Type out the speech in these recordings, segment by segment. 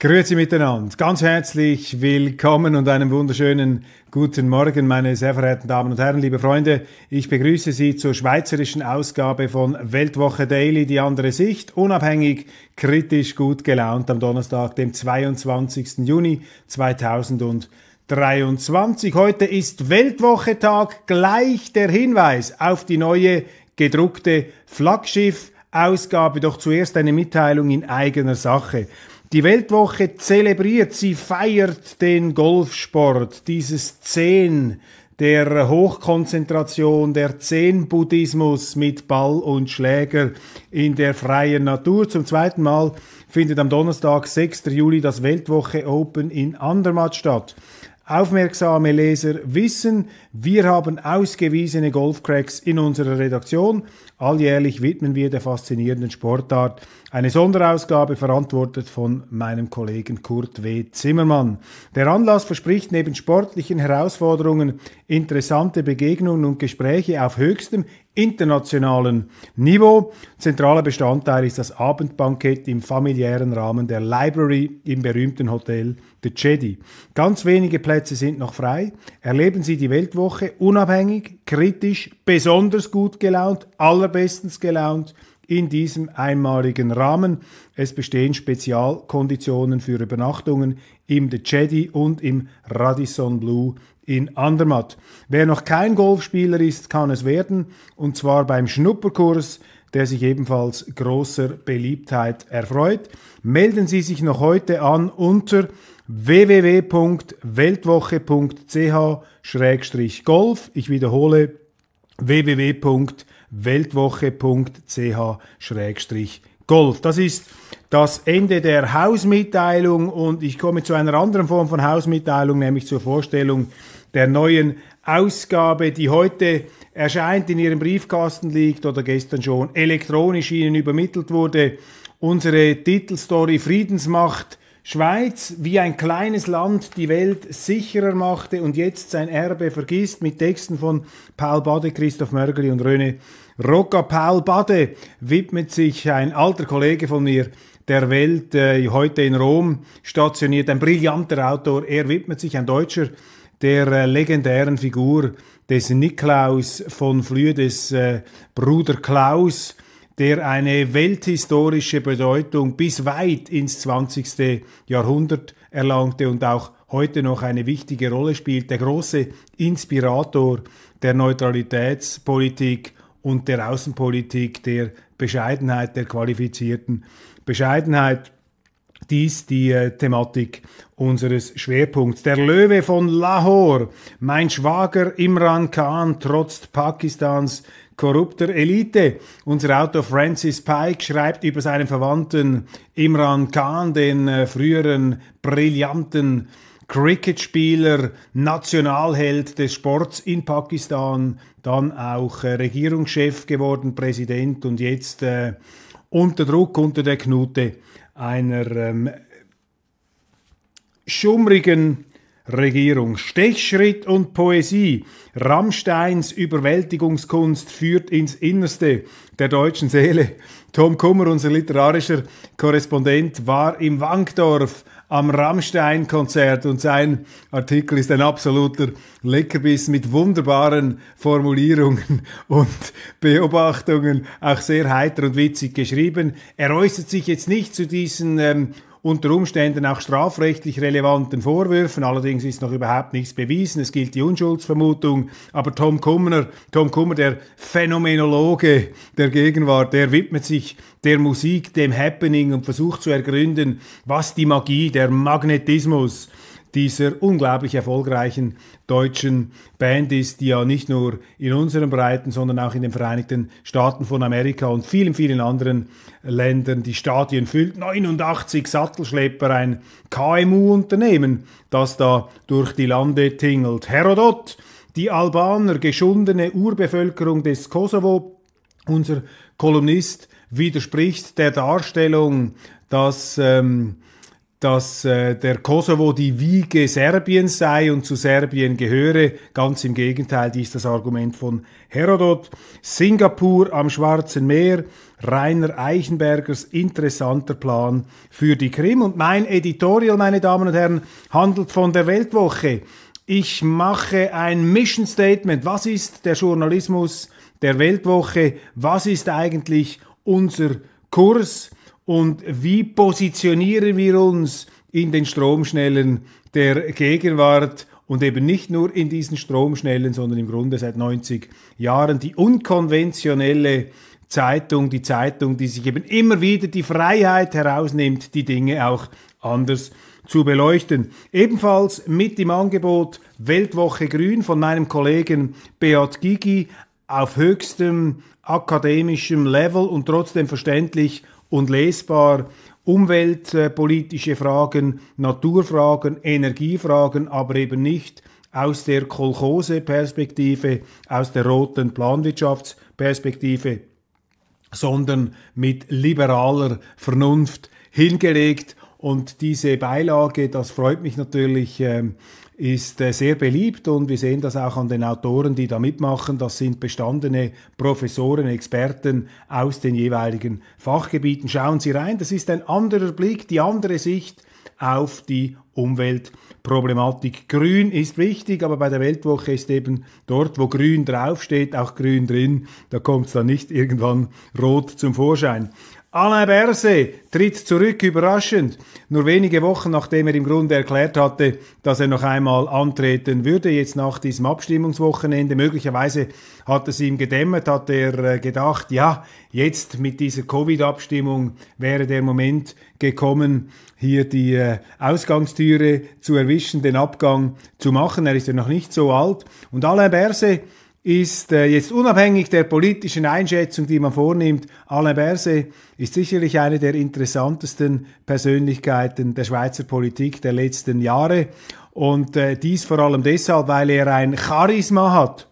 Grüezi miteinander. Ganz herzlich willkommen und einen wunderschönen guten Morgen, meine sehr verehrten Damen und Herren, liebe Freunde. Ich begrüße Sie zur schweizerischen Ausgabe von Weltwoche Daily, die andere Sicht, unabhängig, kritisch, gut gelaunt am Donnerstag, dem 22. Juni 2023. Heute ist Weltwochetag, gleich der Hinweis auf die neue gedruckte Flaggschiff-Ausgabe. Doch zuerst eine Mitteilung in eigener Sache. Die Weltwoche zelebriert, sie feiert den Golfsport, dieses Zehn der Hochkonzentration, der Zen-Buddhismus mit Ball und Schläger in der freien Natur. Zum zweiten Mal findet am Donnerstag, 6. Juli, das Weltwoche Open in Andermatt statt. Aufmerksame Leser wissen, wir haben ausgewiesene Golfcracks in unserer Redaktion Alljährlich widmen wir der faszinierenden Sportart eine Sonderausgabe, verantwortet von meinem Kollegen Kurt W. Zimmermann. Der Anlass verspricht neben sportlichen Herausforderungen interessante Begegnungen und Gespräche auf höchstem internationalen Niveau. Zentraler Bestandteil ist das Abendbankett im familiären Rahmen der Library im berühmten Hotel The Jedi. Ganz wenige Plätze sind noch frei. Erleben Sie die Weltwoche unabhängig, kritisch, besonders gut gelaunt, aller allerbestens gelaunt in diesem einmaligen Rahmen. Es bestehen Spezialkonditionen für Übernachtungen im The Jedi und im Radisson Blue in Andermatt. Wer noch kein Golfspieler ist, kann es werden, und zwar beim Schnupperkurs, der sich ebenfalls großer Beliebtheit erfreut. Melden Sie sich noch heute an unter www.weltwoche.ch-golf. Ich wiederhole www.weltwoche.ch weltwoche.ch-golf. Das ist das Ende der Hausmitteilung und ich komme zu einer anderen Form von Hausmitteilung, nämlich zur Vorstellung der neuen Ausgabe, die heute erscheint, in Ihrem Briefkasten liegt oder gestern schon elektronisch Ihnen übermittelt wurde. Unsere Titelstory Friedensmacht Schweiz, wie ein kleines Land die Welt sicherer machte und jetzt sein Erbe vergisst, mit Texten von Paul Bade, Christoph Mörgeli und Röne Roca Paul Bade widmet sich ein alter Kollege von mir der Welt, äh, heute in Rom stationiert, ein brillanter Autor. Er widmet sich, ein Deutscher, der äh, legendären Figur des Niklaus von Flüe, des äh, Bruder Klaus, der eine welthistorische Bedeutung bis weit ins 20. Jahrhundert erlangte und auch heute noch eine wichtige Rolle spielt, der große Inspirator der Neutralitätspolitik und der Außenpolitik der Bescheidenheit, der qualifizierten Bescheidenheit. Dies die äh, Thematik unseres Schwerpunkts. Der Löwe von Lahore, mein Schwager Imran Khan, trotzt Pakistans korrupter Elite. Unser Autor Francis Pike schreibt über seinen Verwandten Imran Khan, den äh, früheren brillanten Cricket-Spieler, Nationalheld des Sports in Pakistan, dann auch äh, Regierungschef geworden, Präsident und jetzt äh, unter Druck, unter der Knute einer ähm, schummrigen Regierung. Stechschritt und Poesie. Rammsteins Überwältigungskunst führt ins Innerste der deutschen Seele. Tom Kummer, unser literarischer Korrespondent, war im Wankdorf am Rammstein-Konzert und sein Artikel ist ein absoluter Leckerbiss mit wunderbaren Formulierungen und Beobachtungen, auch sehr heiter und witzig geschrieben. Er äußert sich jetzt nicht zu diesen ähm, unter Umständen auch strafrechtlich relevanten Vorwürfen. Allerdings ist noch überhaupt nichts bewiesen. Es gilt die Unschuldsvermutung. Aber Tom Kummer, Tom Kummer, der Phänomenologe der Gegenwart, der widmet sich der Musik, dem Happening und versucht zu ergründen, was die Magie, der Magnetismus dieser unglaublich erfolgreichen deutschen Band ist, die ja nicht nur in unseren Breiten, sondern auch in den Vereinigten Staaten von Amerika und vielen, vielen anderen Ländern die Stadien füllt. 89 Sattelschlepper, ein KMU-Unternehmen, das da durch die Lande tingelt. Herodot, die Albaner, geschundene Urbevölkerung des Kosovo, unser Kolumnist widerspricht der Darstellung, dass ähm, dass äh, der Kosovo die Wiege Serbiens sei und zu Serbien gehöre. Ganz im Gegenteil, dies das Argument von Herodot. Singapur am Schwarzen Meer, Rainer Eichenbergers interessanter Plan für die Krim. Und mein Editorial, meine Damen und Herren, handelt von der Weltwoche. Ich mache ein Mission Statement. Was ist der Journalismus der Weltwoche? Was ist eigentlich unser Kurs? und wie positionieren wir uns in den Stromschnellen der Gegenwart und eben nicht nur in diesen Stromschnellen, sondern im Grunde seit 90 Jahren die unkonventionelle Zeitung, die Zeitung, die sich eben immer wieder die Freiheit herausnimmt, die Dinge auch anders zu beleuchten. Ebenfalls mit dem Angebot Weltwoche Grün von meinem Kollegen Beat Gigi auf höchstem akademischem Level und trotzdem verständlich und lesbar. Umweltpolitische Fragen, Naturfragen, Energiefragen, aber eben nicht aus der Kolchose-Perspektive, aus der roten Planwirtschaftsperspektive, sondern mit liberaler Vernunft hingelegt. Und diese Beilage, das freut mich natürlich, ähm, ist äh, sehr beliebt und wir sehen das auch an den Autoren, die da mitmachen. Das sind bestandene Professoren, Experten aus den jeweiligen Fachgebieten. Schauen Sie rein, das ist ein anderer Blick, die andere Sicht auf die Umweltproblematik. Grün ist wichtig, aber bei der Weltwoche ist eben dort, wo grün draufsteht, auch grün drin. Da kommt es dann nicht irgendwann rot zum Vorschein. Alain Berse tritt zurück, überraschend. Nur wenige Wochen nachdem er im Grunde erklärt hatte, dass er noch einmal antreten würde, jetzt nach diesem Abstimmungswochenende. Möglicherweise hat es ihm gedämmert, hat er äh, gedacht, ja, jetzt mit dieser Covid-Abstimmung wäre der Moment gekommen, hier die äh, Ausgangstüre zu erwischen, den Abgang zu machen. Er ist ja noch nicht so alt. Und Alain Berse ist äh, jetzt unabhängig der politischen Einschätzung, die man vornimmt, Alain Berset ist sicherlich eine der interessantesten Persönlichkeiten der Schweizer Politik der letzten Jahre. Und äh, dies vor allem deshalb, weil er ein Charisma hat,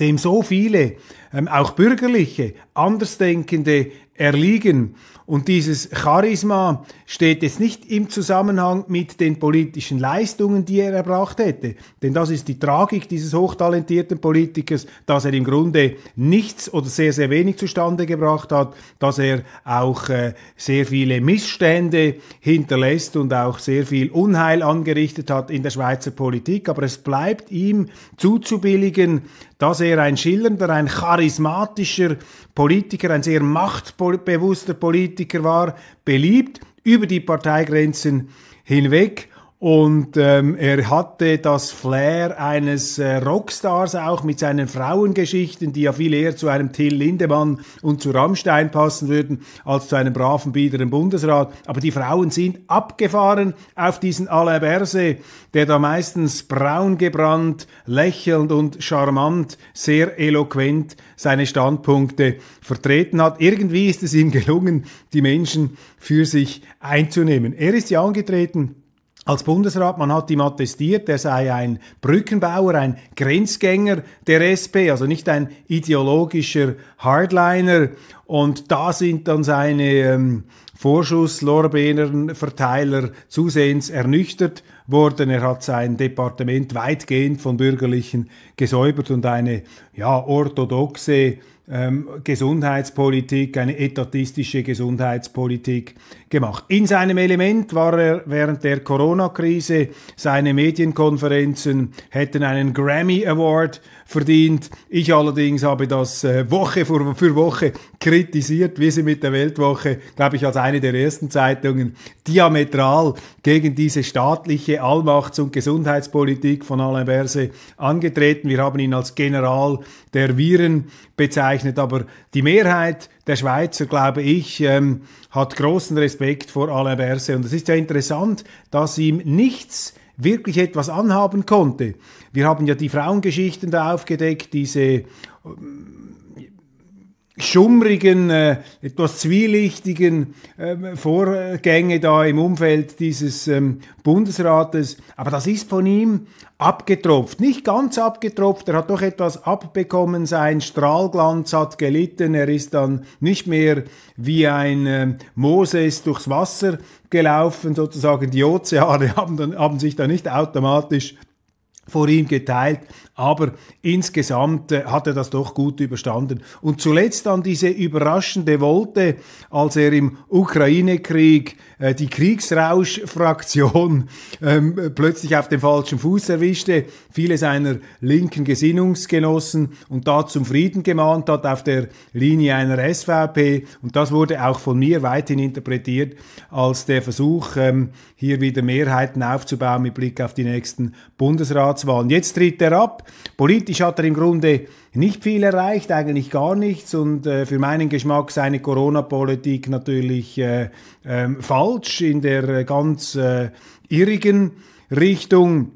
dem so viele ähm, auch bürgerliche, andersdenkende erliegen. Und dieses Charisma steht jetzt nicht im Zusammenhang mit den politischen Leistungen, die er erbracht hätte. Denn das ist die Tragik dieses hochtalentierten Politikers, dass er im Grunde nichts oder sehr, sehr wenig zustande gebracht hat, dass er auch äh, sehr viele Missstände hinterlässt und auch sehr viel Unheil angerichtet hat in der Schweizer Politik. Aber es bleibt ihm zuzubilligen, dass er ein schillernder, ein Charisma charismatischer Politiker, ein sehr machtbewusster Politiker war, beliebt über die Parteigrenzen hinweg und ähm, er hatte das Flair eines äh, Rockstars auch mit seinen Frauengeschichten, die ja viel eher zu einem Till Lindemann und zu Rammstein passen würden, als zu einem braven, biederen Bundesrat. Aber die Frauen sind abgefahren auf diesen Alain Berset, der da meistens braun gebrannt, lächelnd und charmant, sehr eloquent seine Standpunkte vertreten hat. Irgendwie ist es ihm gelungen, die Menschen für sich einzunehmen. Er ist ja angetreten als Bundesrat, man hat ihm attestiert, er sei ein Brückenbauer, ein Grenzgänger der SP, also nicht ein ideologischer Hardliner. Und da sind dann seine ähm, vorschusslorbeeren zusehends ernüchtert worden. Er hat sein Departement weitgehend von Bürgerlichen gesäubert und eine ja, orthodoxe ähm, Gesundheitspolitik, eine etatistische Gesundheitspolitik gemacht. In seinem Element war er während der Corona-Krise, seine Medienkonferenzen hätten einen Grammy Award verdient. Ich allerdings habe das äh, Woche für Woche kritisiert, wie sie mit der Weltwoche, glaube ich, als eine der ersten Zeitungen diametral gegen diese staatliche Allmachts- und Gesundheitspolitik von Alain Berset angetreten. Wir haben ihn als General der Viren bezeichnet bezeichnet, aber die Mehrheit der Schweizer, glaube ich, ähm, hat großen Respekt vor Alain Berset. Und es ist ja interessant, dass ihm nichts wirklich etwas anhaben konnte. Wir haben ja die Frauengeschichten da aufgedeckt, diese schummrigen, äh, etwas zwielichtigen äh, Vorgänge da im Umfeld dieses ähm, Bundesrates. Aber das ist von ihm abgetropft. Nicht ganz abgetropft, er hat doch etwas abbekommen, sein Strahlglanz hat gelitten, er ist dann nicht mehr wie ein äh, Moses durchs Wasser gelaufen, sozusagen die Ozeane haben, dann, haben sich da nicht automatisch vor ihm geteilt, aber insgesamt äh, hat er das doch gut überstanden. Und zuletzt dann diese überraschende Wolte, als er im Ukraine-Krieg äh, die Kriegsrausch-Fraktion ähm, plötzlich auf dem falschen Fuß erwischte, viele seiner linken Gesinnungsgenossen und da zum Frieden gemahnt hat auf der Linie einer SVP. Und das wurde auch von mir weithin interpretiert als der Versuch, ähm, hier wieder Mehrheiten aufzubauen mit Blick auf die nächsten Bundesratswahlen. Jetzt tritt er ab. Politisch hat er im Grunde nicht viel erreicht, eigentlich gar nichts und äh, für meinen Geschmack seine Corona-Politik natürlich äh, äh, falsch in der ganz äh, irrigen Richtung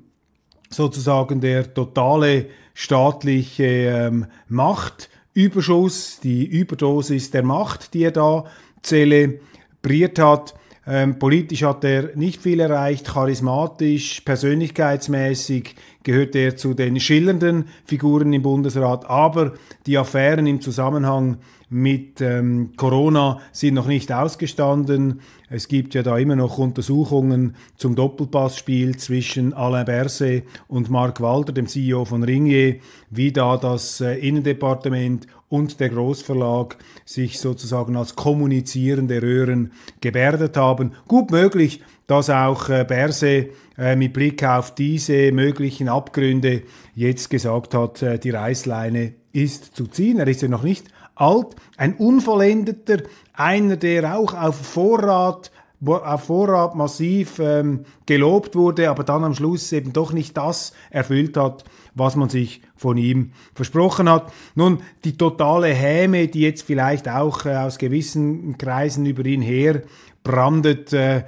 sozusagen der totale staatliche ähm, Machtüberschuss, die Überdosis der Macht, die er da zelebriert hat. Ähm, politisch hat er nicht viel erreicht, charismatisch, persönlichkeitsmäßig gehörte er zu den schillernden Figuren im Bundesrat, aber die Affären im Zusammenhang mit ähm, Corona sind noch nicht ausgestanden. Es gibt ja da immer noch Untersuchungen zum Doppelpassspiel zwischen Alain Berset und Mark Walter, dem CEO von Ringier, wie da das äh, Innendepartement und der Großverlag sich sozusagen als kommunizierende Röhren gebärdet haben. Gut möglich, dass auch äh, Berse äh, mit Blick auf diese möglichen Abgründe jetzt gesagt hat, äh, die Reißleine ist zu ziehen. Er ist ja noch nicht alt, ein Unvollendeter, einer, der auch auf Vorrat wo auf Vorrat massiv ähm, gelobt wurde, aber dann am Schluss eben doch nicht das erfüllt hat, was man sich von ihm versprochen hat. Nun, die totale Häme, die jetzt vielleicht auch äh, aus gewissen Kreisen über ihn her brandet, äh,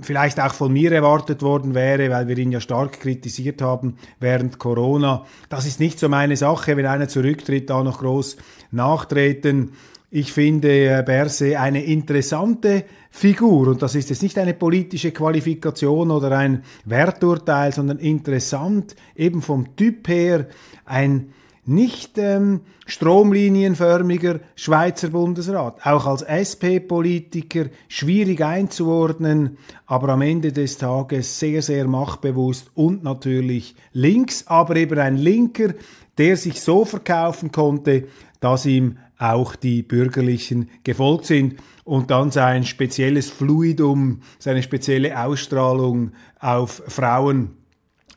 vielleicht auch von mir erwartet worden wäre, weil wir ihn ja stark kritisiert haben während Corona. Das ist nicht so meine Sache, wenn einer zurücktritt, da noch groß nachtreten. Ich finde äh, Berse eine interessante Figur und das ist jetzt nicht eine politische Qualifikation oder ein Werturteil, sondern interessant, eben vom Typ her ein nicht ähm, stromlinienförmiger Schweizer Bundesrat. Auch als SP-Politiker schwierig einzuordnen, aber am Ende des Tages sehr, sehr machtbewusst und natürlich links, aber eben ein Linker, der sich so verkaufen konnte, dass ihm auch die Bürgerlichen gefolgt sind und dann sein spezielles Fluidum, seine spezielle Ausstrahlung auf Frauen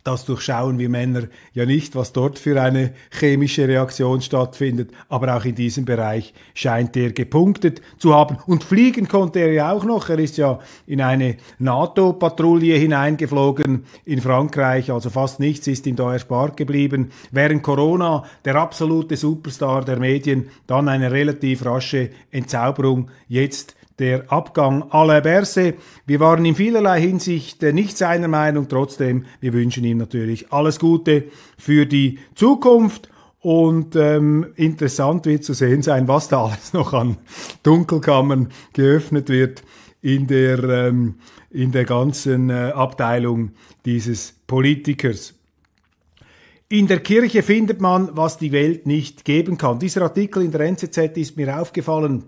das durchschauen wir Männer ja nicht, was dort für eine chemische Reaktion stattfindet. Aber auch in diesem Bereich scheint er gepunktet zu haben. Und fliegen konnte er ja auch noch. Er ist ja in eine NATO-Patrouille hineingeflogen in Frankreich. Also fast nichts ist ihm da erspart geblieben. Während Corona der absolute Superstar der Medien, dann eine relativ rasche Entzauberung. Jetzt der Abgang aller Berse. Wir waren in vielerlei Hinsicht äh, nicht seiner Meinung, trotzdem, wir wünschen ihm natürlich alles Gute für die Zukunft. Und ähm, interessant wird zu sehen sein, was da alles noch an Dunkelkammern geöffnet wird in der, ähm, in der ganzen äh, Abteilung dieses Politikers. In der Kirche findet man, was die Welt nicht geben kann. Dieser Artikel in der NZZ ist mir aufgefallen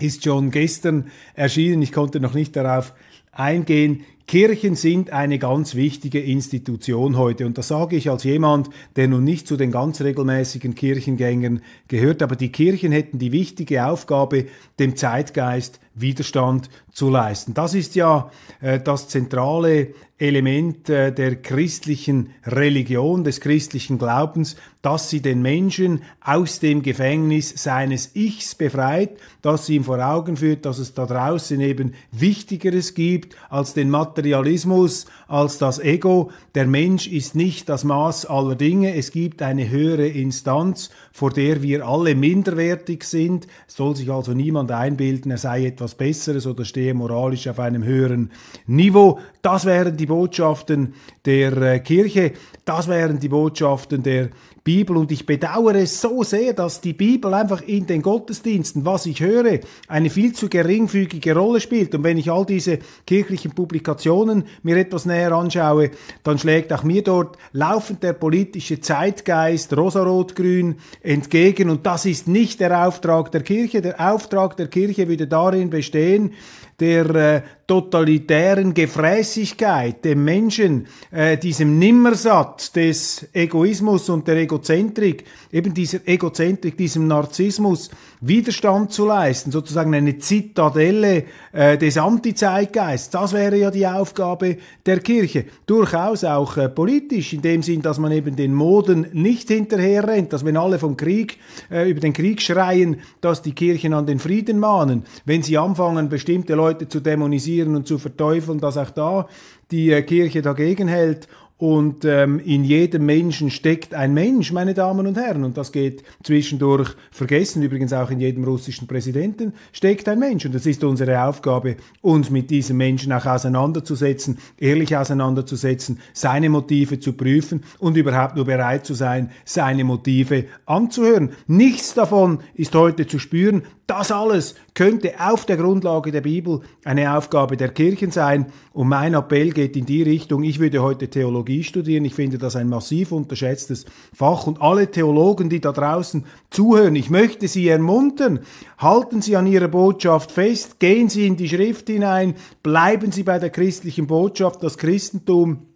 ist schon gestern erschienen. Ich konnte noch nicht darauf eingehen. Kirchen sind eine ganz wichtige Institution heute. Und das sage ich als jemand, der nun nicht zu den ganz regelmäßigen Kirchengängern gehört. Aber die Kirchen hätten die wichtige Aufgabe, dem Zeitgeist Widerstand zu leisten. Das ist ja äh, das zentrale Element äh, der christlichen Religion, des christlichen Glaubens, dass sie den Menschen aus dem Gefängnis seines Ichs befreit, dass sie ihm vor Augen führt, dass es da draußen eben Wichtigeres gibt als den Materialismus, als das Ego. Der Mensch ist nicht das Maß aller Dinge. Es gibt eine höhere Instanz, vor der wir alle minderwertig sind. Es soll sich also niemand einbilden, er sei etwas etwas Besseres oder stehe moralisch auf einem höheren Niveau. Das wären die Botschaften der äh, Kirche, das wären die Botschaften der Bibel und ich bedauere es so sehr, dass die Bibel einfach in den Gottesdiensten, was ich höre, eine viel zu geringfügige Rolle spielt. Und wenn ich all diese kirchlichen Publikationen mir etwas näher anschaue, dann schlägt auch mir dort laufend der politische Zeitgeist rosarot-grün entgegen und das ist nicht der Auftrag der Kirche. Der Auftrag der Kirche würde darin bestehen, der äh, totalitären Gefräßigkeit, dem Menschen, äh, diesem Nimmersatz des Egoismus und der Egozentrik, eben dieser Egozentrik, diesem Narzissmus Widerstand zu leisten, sozusagen eine Zitadelle äh, des Antizeitgeists. Das wäre ja die Aufgabe der Kirche. Durchaus auch äh, politisch, in dem Sinn, dass man eben den Moden nicht hinterherrennt, dass wenn alle vom Krieg, äh, über den Krieg schreien, dass die Kirchen an den Frieden mahnen. Wenn sie anfangen, bestimmte Leute Leute zu dämonisieren und zu verteufeln, dass auch da die äh, Kirche dagegen hält und ähm, in jedem Menschen steckt ein Mensch, meine Damen und Herren. Und das geht zwischendurch vergessen. Übrigens auch in jedem russischen Präsidenten steckt ein Mensch. Und es ist unsere Aufgabe, uns mit diesem Menschen auch auseinanderzusetzen, ehrlich auseinanderzusetzen, seine Motive zu prüfen und überhaupt nur bereit zu sein, seine Motive anzuhören. Nichts davon ist heute zu spüren. Das alles könnte auf der Grundlage der Bibel eine Aufgabe der Kirchen sein. Und mein Appell geht in die Richtung, ich würde heute Theologie studieren. Ich finde das ein massiv unterschätztes Fach. Und alle Theologen, die da draußen zuhören, ich möchte Sie ermuntern, halten Sie an Ihrer Botschaft fest, gehen Sie in die Schrift hinein, bleiben Sie bei der christlichen Botschaft, das Christentum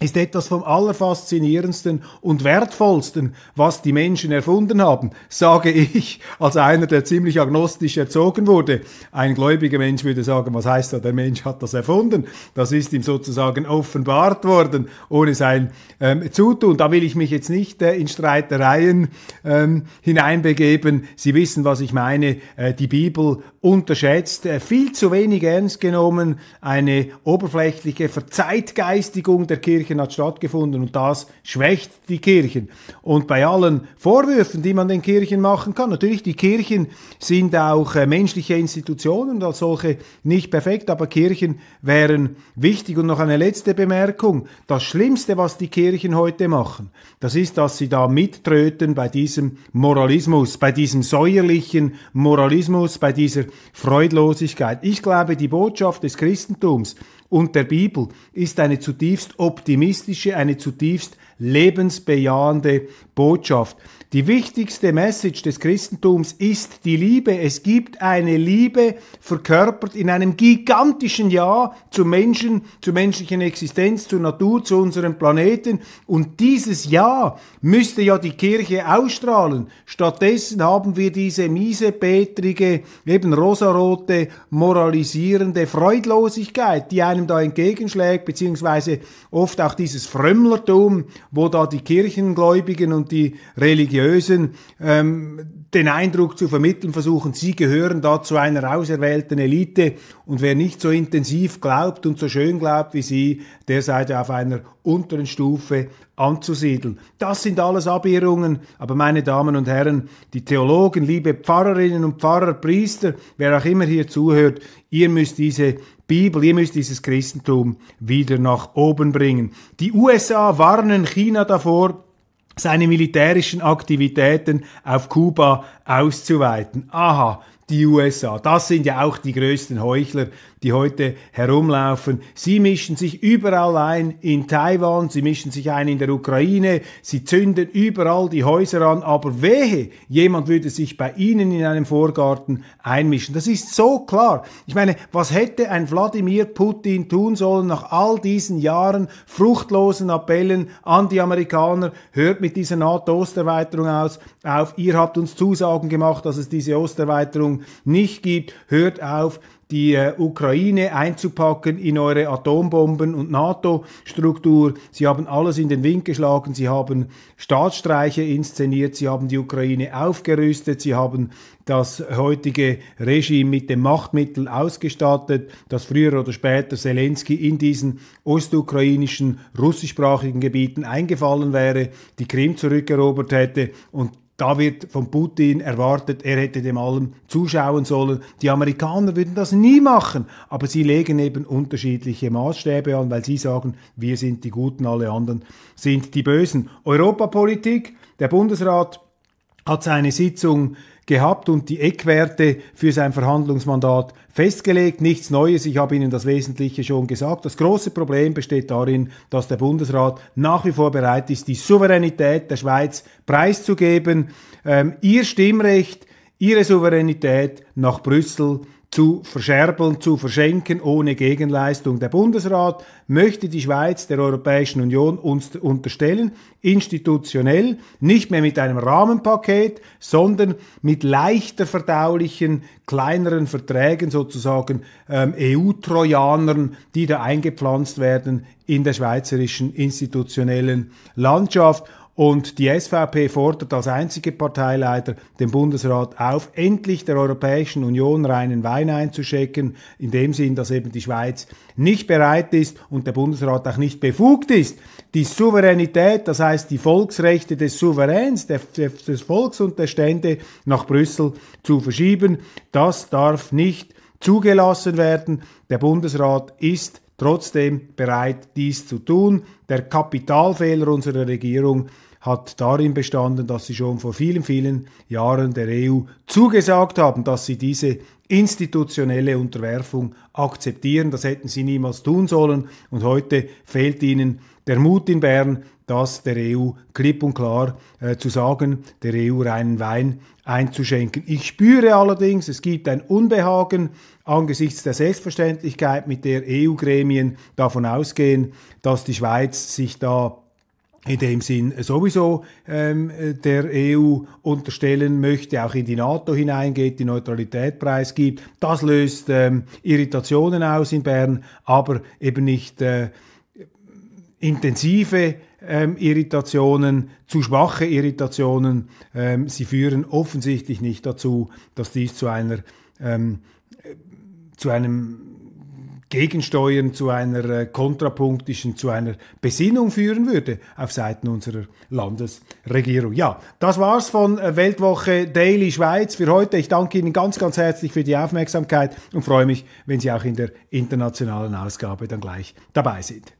ist etwas vom allerfaszinierendsten und wertvollsten, was die Menschen erfunden haben, sage ich als einer, der ziemlich agnostisch erzogen wurde. Ein gläubiger Mensch würde sagen, was heißt da, der Mensch hat das erfunden. Das ist ihm sozusagen offenbart worden, ohne sein ähm, Zutun. Da will ich mich jetzt nicht äh, in Streitereien ähm, hineinbegeben. Sie wissen, was ich meine. Äh, die Bibel unterschätzt, äh, viel zu wenig ernst genommen, eine oberflächliche Verzeitgeistigung der Kirche Kirchen hat stattgefunden und das schwächt die Kirchen. Und bei allen Vorwürfen, die man den Kirchen machen kann, natürlich, die Kirchen sind auch äh, menschliche Institutionen und als solche nicht perfekt, aber Kirchen wären wichtig. Und noch eine letzte Bemerkung. Das Schlimmste, was die Kirchen heute machen, das ist, dass sie da mittröten bei diesem Moralismus, bei diesem säuerlichen Moralismus, bei dieser Freudlosigkeit. Ich glaube, die Botschaft des Christentums, und der Bibel ist eine zutiefst optimistische, eine zutiefst lebensbejahende Botschaft. Die wichtigste Message des Christentums ist die Liebe. Es gibt eine Liebe verkörpert in einem gigantischen Ja zu Menschen, zur menschlichen Existenz, zur Natur, zu unserem Planeten. Und dieses Ja müsste ja die Kirche ausstrahlen. Stattdessen haben wir diese miese, petrige, eben rosarote, moralisierende Freudlosigkeit, die einem da entgegenschlägt, beziehungsweise oft auch dieses Frömmlertum wo da die Kirchengläubigen und die Religiösen ähm, den Eindruck zu vermitteln versuchen, sie gehören da zu einer auserwählten Elite und wer nicht so intensiv glaubt und so schön glaubt wie sie, der sei auf einer unteren Stufe anzusiedeln. Das sind alles Abirrungen, aber meine Damen und Herren, die Theologen, liebe Pfarrerinnen und Pfarrer, Priester, wer auch immer hier zuhört, ihr müsst diese Bibel, ihr müsst dieses Christentum wieder nach oben bringen. Die USA warnen China davor, seine militärischen Aktivitäten auf Kuba auszuweiten. Aha, die USA, das sind ja auch die größten Heuchler die heute herumlaufen. Sie mischen sich überall ein in Taiwan, sie mischen sich ein in der Ukraine, sie zünden überall die Häuser an, aber wehe, jemand würde sich bei ihnen in einem Vorgarten einmischen. Das ist so klar. Ich meine, was hätte ein Wladimir Putin tun sollen nach all diesen Jahren fruchtlosen Appellen an die Amerikaner, hört mit dieser NATO-Osterweiterung aus, auf, ihr habt uns Zusagen gemacht, dass es diese Osterweiterung nicht gibt, hört auf, die äh, Ukraine einzupacken in eure Atombomben und NATO-Struktur. Sie haben alles in den Wind geschlagen, sie haben Staatsstreiche inszeniert, sie haben die Ukraine aufgerüstet, sie haben das heutige Regime mit dem Machtmittel ausgestattet, das früher oder später Zelensky in diesen ostukrainischen russischsprachigen Gebieten eingefallen wäre, die Krim zurückerobert hätte und da wird von Putin erwartet, er hätte dem allem zuschauen sollen. Die Amerikaner würden das nie machen, aber sie legen eben unterschiedliche Maßstäbe an, weil sie sagen, wir sind die Guten, alle anderen sind die Bösen. Europapolitik, der Bundesrat hat seine Sitzung gehabt und die Eckwerte für sein Verhandlungsmandat festgelegt. Nichts Neues, ich habe Ihnen das Wesentliche schon gesagt. Das große Problem besteht darin, dass der Bundesrat nach wie vor bereit ist, die Souveränität der Schweiz preiszugeben, ähm, ihr Stimmrecht, ihre Souveränität nach Brüssel zu verscherbeln, zu verschenken ohne Gegenleistung. Der Bundesrat möchte die Schweiz der Europäischen Union uns unterstellen, institutionell, nicht mehr mit einem Rahmenpaket, sondern mit leichter verdaulichen, kleineren Verträgen, sozusagen ähm, EU-Trojanern, die da eingepflanzt werden in der schweizerischen institutionellen Landschaft. Und die SVP fordert als einzige Parteileiter den Bundesrat auf, endlich der Europäischen Union reinen Wein einzuschenken, in dem Sinn, dass eben die Schweiz nicht bereit ist und der Bundesrat auch nicht befugt ist, die Souveränität, das heißt die Volksrechte des Souveräns, des Volks und der Stände nach Brüssel zu verschieben. Das darf nicht zugelassen werden. Der Bundesrat ist trotzdem bereit, dies zu tun. Der Kapitalfehler unserer Regierung hat darin bestanden, dass sie schon vor vielen, vielen Jahren der EU zugesagt haben, dass sie diese institutionelle Unterwerfung akzeptieren. Das hätten sie niemals tun sollen. Und heute fehlt ihnen der Mut in Bern, das der EU klipp und klar äh, zu sagen, der EU reinen Wein einzuschenken. Ich spüre allerdings, es gibt ein Unbehagen angesichts der Selbstverständlichkeit, mit der EU-Gremien davon ausgehen, dass die Schweiz sich da in dem Sinn sowieso ähm, der EU unterstellen möchte, auch in die NATO hineingeht, die Neutralität preisgibt. Das löst ähm, Irritationen aus in Bern, aber eben nicht äh, intensive ähm, Irritationen, zu schwache Irritationen. Ähm, sie führen offensichtlich nicht dazu, dass dies zu einer ähm, zu einem Gegensteuern, zu einer äh, kontrapunktischen, zu einer Besinnung führen würde auf Seiten unserer Landesregierung. Ja, das war's von äh, Weltwoche Daily Schweiz für heute. Ich danke Ihnen ganz, ganz herzlich für die Aufmerksamkeit und freue mich, wenn Sie auch in der internationalen Ausgabe dann gleich dabei sind.